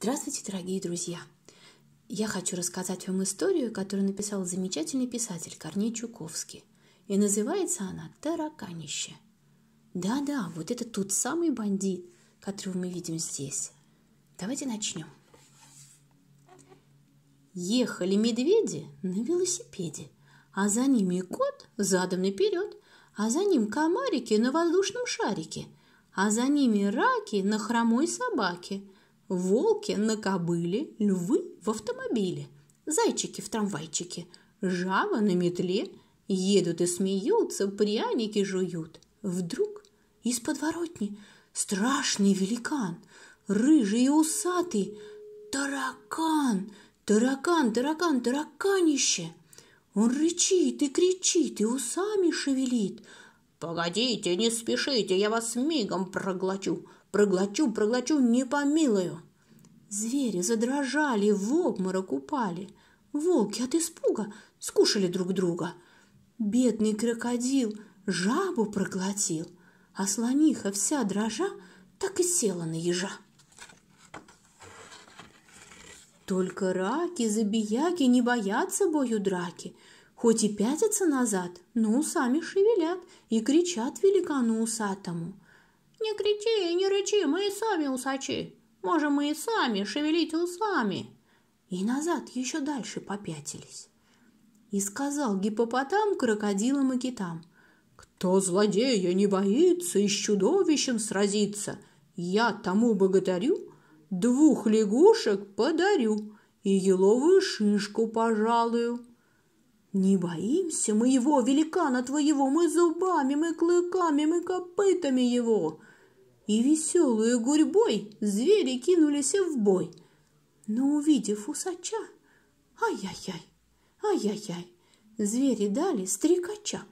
Здравствуйте, дорогие друзья! Я хочу рассказать вам историю, которую написал замечательный писатель Корней Чуковский. И называется она «Тараканище». Да-да, вот это тот самый бандит, которого мы видим здесь. Давайте начнем. Ехали медведи на велосипеде, а за ними кот задом наперед, а за ним комарики на воздушном шарике, а за ними раки на хромой собаке – волки на кобыле, львы в автомобиле, зайчики в трамвайчике, жаба на метле, едут и смеются, пряники жуют. Вдруг из подворотни страшный великан, рыжий и усатый, таракан, таракан, таракан, тараканище. Он рычит и кричит, и усами шевелит – «Погодите, не спешите, я вас мигом проглочу, проглочу, проглочу, не помилую!» Звери задрожали, в обморок упали. Волки от испуга скушали друг друга. Бедный крокодил жабу проглотил, а слониха вся дрожа так и села на ежа. Только раки, забияки не боятся бою драки — хоть и пятятся назад, но сами шевелят и кричат великану усатому. «Не кричи и не рычи, мы и сами усачи! Можем мы и сами шевелить усами!» И назад еще дальше попятились. И сказал гипопотам, крокодилам и китам. «Кто злодея не боится и с чудовищем сразится, я тому богатарю двух лягушек подарю и еловую шишку пожалую». Не боимся мы его, великана твоего, мы зубами, мы клыками, мы копытами его. И веселую гурьбой звери кинулись в бой. Но увидев усача, ай-яй-яй, ай-яй-яй, звери дали стрекача,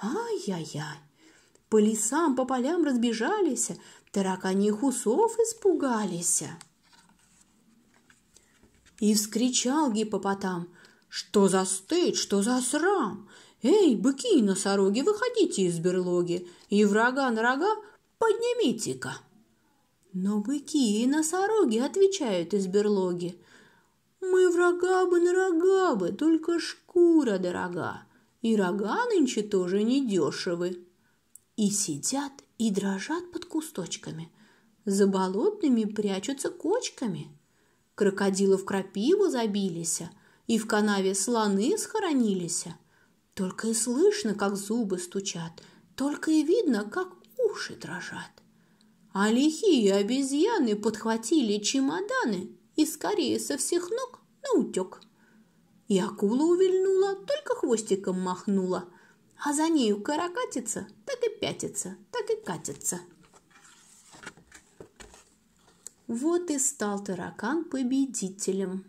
ай-яй-яй. По лесам, по полям разбежались, тараканьих усов испугались. И вскричал гипопотам — что за стыд, что за срам? Эй, быки и носороги, выходите из берлоги, и врага на рога поднимите-ка. Но быки и носороги отвечают из берлоги. Мы врага бы на рога бы, только шкура дорога, и рога нынче тоже не дешевы. И сидят, и дрожат под кусточками, за болотными прячутся кочками. Крокодилов крапиву забились и в канаве слоны схоронились. Только и слышно, как зубы стучат, только и видно, как уши дрожат. А лихие обезьяны подхватили чемоданы и скорее со всех ног наутек. И акула увильнула, только хвостиком махнула, а за нею каракатица так и пятится, так и катится. Вот и стал таракан победителем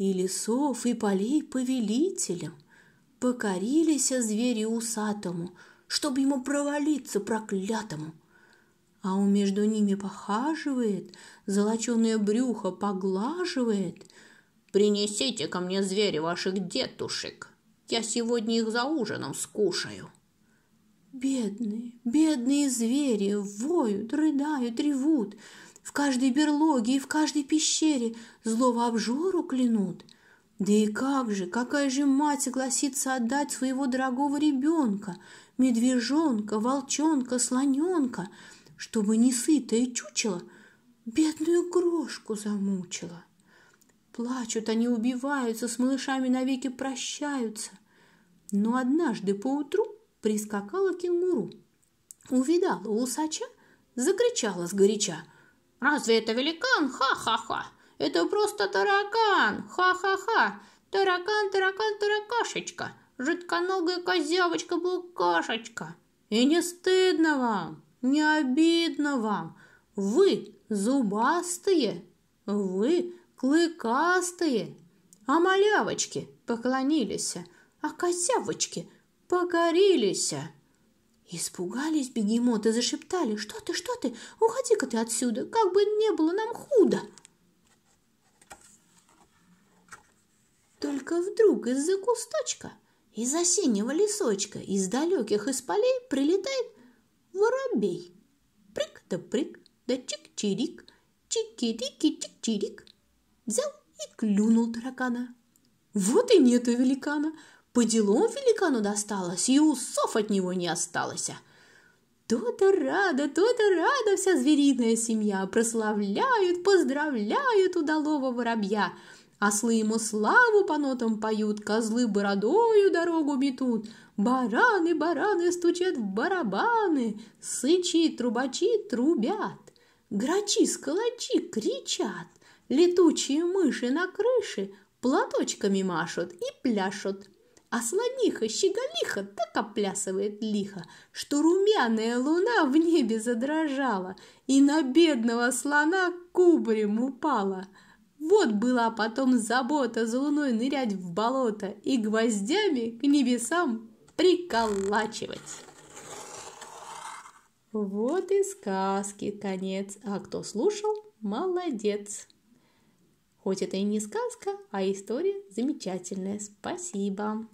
и лесов, и полей повелителем. Покорились звери усатому, чтобы ему провалиться проклятому. А он между ними похаживает, золоченое брюхо поглаживает. «Принесите ко мне звери ваших детушек, я сегодня их за ужином скушаю». Бедные, бедные звери воют, рыдают, ревут – в каждой берлоге и в каждой пещере злого обжору клянут. Да и как же, какая же мать согласится отдать своего дорогого ребенка, медвежонка, волчонка, слоненка, чтобы не сытое чучело бедную крошку замучила? Плачут они, убиваются, с малышами навеки прощаются. Но однажды поутру прискакала кенгуру, увидала усача, закричала сгоряча. Разве это великан? Ха-ха-ха! Это просто таракан! Ха-ха-ха! Таракан, таракан, таракашечка! Жидконогая козявочка-букашечка! И не стыдно вам, не обидно вам! Вы зубастые, вы клыкастые, а малявочки поклонились, а козявочки покорились!» Испугались бегемоты, зашептали. «Что ты, что ты? Уходи-ка ты отсюда, как бы не было нам худо!» Только вдруг из-за кусточка, из осеннего лесочка, из далеких из полей прилетает воробей. прик да прик, да чик-чирик, чики-рики-чик-чирик. Взял и клюнул таракана. Вот и нету великана, по делам великану досталось, и усов от него не осталось. То-то рада, то-то рада вся звериная семья, прославляют, поздравляют удалого воробья. А ослы ему славу по нотам поют, козлы бородою дорогу метут, бараны, бараны стучат в барабаны, сычи, трубачи трубят, грачи, скалачи кричат, летучие мыши на крыше платочками машут и пляшут. А слониха, щеголиха так оплясывает лихо, Что румяная луна в небе задрожала И на бедного слона кубарем упала. Вот была потом забота за луной нырять в болото И гвоздями к небесам приколачивать. Вот и сказки конец. А кто слушал, молодец. Хоть это и не сказка, а история замечательная. Спасибо.